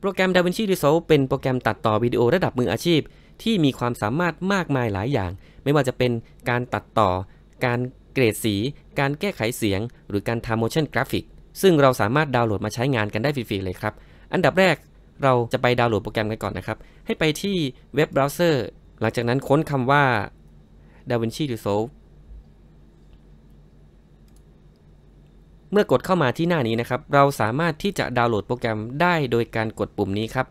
โปรแกรม DaVinci Resolve เป็นโปรแกรมตัดต่อวิดีโอระดับมืออาชีพ ที่มีความสามารถมากมายหลายอย่าง ไม่ว่าจะเป็นการตัดต่อ การเกรดสี การแก้ไขเสียง หรือการทำ motion graphic ซึ่งเราสามารถดาวน์โหลดมาใช้งานกันได้ฟรีๆเลยครับ อันดับแรกเราจะไปดาวน์โหลดโปรแกรมกันก่อนนะครับ ให้ไปที่เว็บเบราว์เซอร์หลังจากนั้นค้นคำว่า DaVinci Resolve เมื่อกดเข้ามาที่หน้านี้นะครับเราสามารถที่จะดาวน์โหลดโปรแกรมได้โดยการกดปุ่มนี้ครับ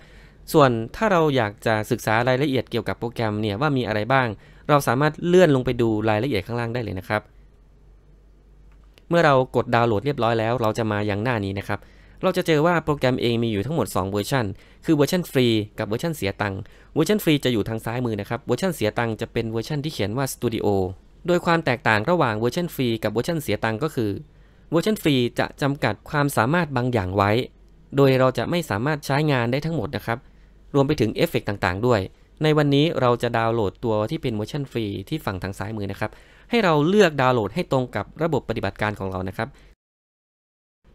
ส่วนถ้าเราอยากจะศึกษารายละเอียดเกี่ยวกับโปรแกรมเนี่ยว่ามีอะไรบ้าง เราสามารถเลื่อนลงไปดูรายละเอียดข้างล่างได้เลยนะครับ เมื่อเรากดดาวน์โหลดเรียบร้อยแล้วเราจะมาอย่างหน้านี้นะครับเราจะเจอว่าโปรแกรมเองมีอยู่ทั้งหมด2เวอร์ชันคือเวอร์ชันฟรีกับเวอร์ชันเสียตังค์เวอร์ชันฟรีจะอยู่ทางซ้ายมือนะครับเวอร์ชันเสียตังค์จะเป็นเวอร์ชันที่เขียนว่า Studio โดยความแตกต่างระหว่างเวอร์ชันฟรีกับเวอร์ชันเสียตังค์ก็คือเวอร์ชันฟรีจะจำกัดความสามารถบางอย่างไว้ โดยเราจะไม่สามารถใช้งานได้ทั้งหมดนะครับ รวมไปถึงเอฟเฟกต่างๆ ด้วย ในวันนี้เราจะดาวน์โหลดตัวที่เป็นเวอร์ชันฟรีที่ฝั่งทางซ้ายมือนะครับ ให้เราเลือกดาวน์โหลดให้ตรงกับระบบปฏิบัติการของเรานะครับ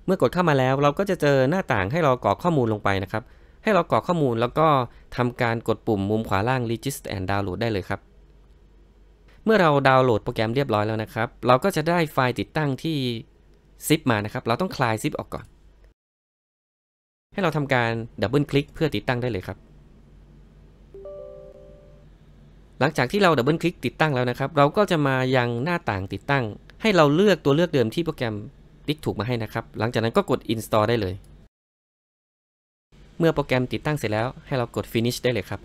เมื่อกดเข้ามาแล้วเราก็จะเจอหน้าต่างให้เรากรอกข้อมูลลงไปนะครับ ให้เรากรอกข้อมูลแล้วก็ทำการกดปุ่มมุมขวาล่าง register and download ได้เลยครับ เมื่อเราดาวน์โหลดโปรแกรมเรียบร้อยแล้วนะครับ เราก็จะได้ไฟล์ติดตั้งที่ซิปมานะครับ เราต้องคลายซิปออกก่อน ให้เราทำการดับเบิลคลิกเพื่อติดตั้งได้เลยครับ หลังจากที่เราดับเบิลคลิกติดตั้งแล้วนะครับ เราก็จะมายังหน้าต่างติดตั้ง ให้เราเลือกตัวเลือกเดิมที่โปรแกรมติ๊กถูกมาให้นะครับ หลังจากนั้นก็กด install ได้เลย เมื่อโปรแกรมติดตั้งเสร็จแล้ว ให้เรากด finish ได้เลยครับ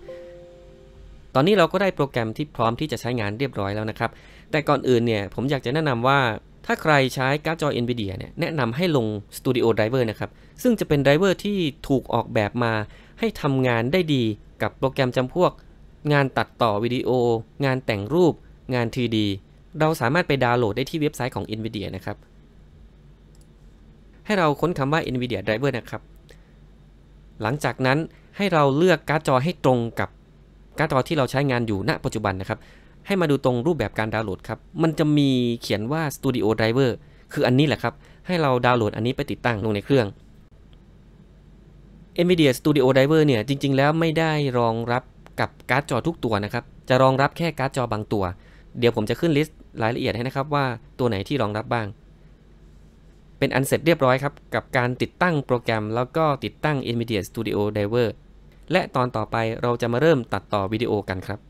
ตอนนี้เราก็ได้โปรแกรมที่พร้อมที่จะใช้งานเรียบร้อยแล้วนะครับ แต่ก่อนอื่นเนี่ย ผมอยากจะแนะนำว่าถ้าใครใช้การ์ดจอ NVIDIA เนี่ย แนะนำให้ลง Studio Driver นะครับ ซึ่งจะเป็นไดรเวอร์ที่ถูกออกแบบมาให้ทำงานได้ดีกับโปรแกรมจำพวก งานตัดต่อวิดีโอ งานแต่งรูป งาน 3D เราสามารถไปดาวน์โหลดได้ที่เว็บไซต์ของ NVIDIA นะครับ ให้เราค้นคำว่า NVIDIA Driver นะครับ หลังจากนั้นให้เราเลือกการ์ดจอให้ตรงกับการ์ดจอที่เราใช้งานอยู่ณปัจจุบันนะครับให้มาดูตรงรูปแบบการดาวน์โหลดครับ มันจะมีเขียนว่า Studio Driver คืออันนี้แหละครับ ให้เราดาวน์โหลดอันนี้ไปติดตั้งลงในเครื่อง NVIDIA Studio Driver เนี่ย จริงๆ แล้วไม่ได้รองรับกับการ์ดจอทุกตัวนะครับ จะรองรับแค่การ์ดจอบางตัว เดี๋ยวผมจะขึ้นลิสต์รายละเอียดให้นะครับว่าตัวไหนที่รองรับบ้าง เป็นอันเสร็จเรียบร้อยครับกับการติดตั้งโปรแกรม แล้วก็ติดตั้ง NVIDIA Studio Driver และตอนต่อไปเราจะมาเริ่มตัดต่อวิดีโอกันครับ